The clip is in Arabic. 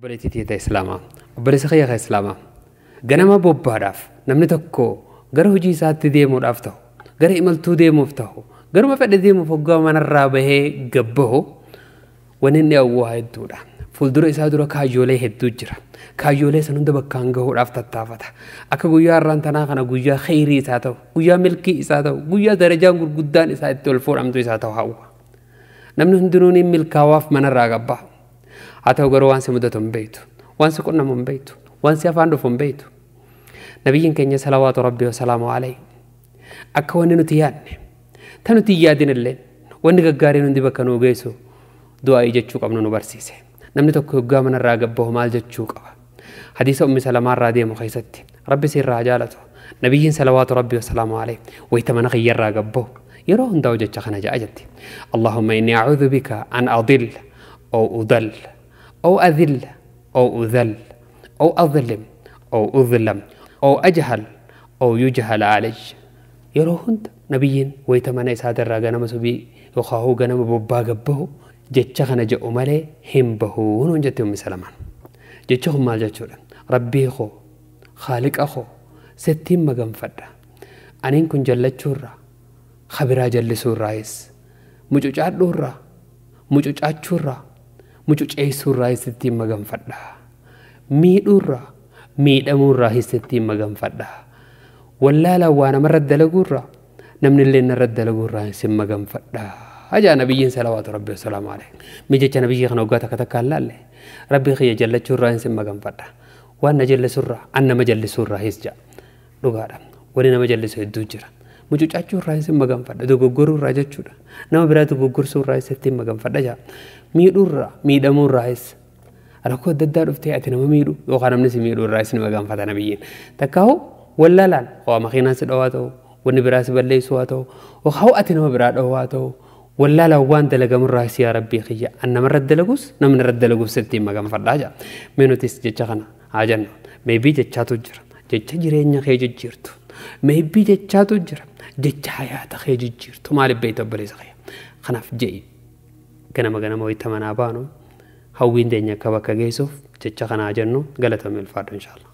Obboleettii ta'e Islaamaa. Obboleessa kayyaa Islaamaa. Ganama bobbaadhaaf namni tokko gara hojii isaatti deemuudhaaf ta'u gara imaltuu deemuuf ta'u garuma fedhe deemuuf hoggaa manarraa bahee gabbahu wanni inni awwaa hedduudha. Fuuldura isaa dura kaayyoolee hedduu jira. Kaayyoolee san hunda bakkaan gahuudhaaf tattaafata. Akka guyyaa har'aan tanaa kana guyyaa kheyrii isaa ta'u, guyyaa milkii isaa ta'u, guyyaa darajaan gurguddaan isaa itti ol fuudhamtu isaa ta'u hawwa. Namni hundinuun milkaawaaf manarraa gabbaa. هاتو غرو وانسي مدتهم بيتو وانس كنا من بيتو وانس أفاندو فم بيتو نبي كنيا صلوات ربي وسلامه عليه أكا واني نتيان تنو تيادين اللين واني غارين اندي بكا نوغيسو دعا يجتشو قبنو نبرسيسي نمني توكو غامن الراقبه مال جتشو قبا حديث أم سلمان رادية مخيستي ربي سير راجالته نبي صلوات ربي وسلامه عليه ويتمنى غير راقبه يرو هندا دوجة خنا جاجتي اللهم إني أعوذ بك أن أضل أو أضل أو أذل أو أذل أو أظلم أو أظلم أو أجهل أو يجهل علي yeroo hunda nabiyyiin wayita mana isaa irraa ganama subii yookaahuu ganama bobbaa gabbahu jecha kana jedhu malee hin bahuu nuun jette ummi salamaan jecha kun maal jechuudha rabbii koo haaliqa koo settiin maganfadha aniin kun jallachuurraa kabiraa jallisuurraayis mucucaadhuurraa mucucaachuurraa mucuceessuurraa hissittiin maganfadha. Miidhuurraa miidhamuurraa hissittiin maganfadha. Wallaalaan waa namarra dalaguurraa namni illee narra dalaguurraa isin maganfadha. Ajaa nabiyyiin salawaatu rabbi salaam alee. Mijecha nabiyyi kana waggaa takka takkaan laalle rabbi kiyya jallachuurraa isin maganfadha. Waan na jallisurraa an nama jallisuurraa his ja'a. Dhugaadha. Wani nama jallisu hedduu jira. mucucaachuu irraa isin maganfadha dogoggoruu irraa jechuudha nama biraa dogoggorsuu irraa isatti maganfadha jaa miidhuu irraa miidhamuu irraa isa rakkoo adda addaa dhuftee ati nama miidhu yookaan namni si miidhu irraa isin maganfata na biyyiin takka hoo wallaalaan waa makiinaa si dhawaa ta'u wanni biraa si balleessu haa ta'u hoo ati nama biraa dhawu haa ta'u wallaalaan waan dalagamu irraa si yaa rabbii kiyya an nama irra dalagus namni irra dalaguuf sitti maganfadha jaa meenutis jecha kana haa jenna meebii jechaatu jira jecha jireenya kee jijjiirtu meebii jechaatu jira jecha hayaata kee jijjiirtu maaliif beeyta obboleessa kee kanaaf je'i ganama ganama wayita manaa baanu hawwiin teenya akka bakka geessuuf jecha kanaa jennu galatame ulfaadhu inshaallah.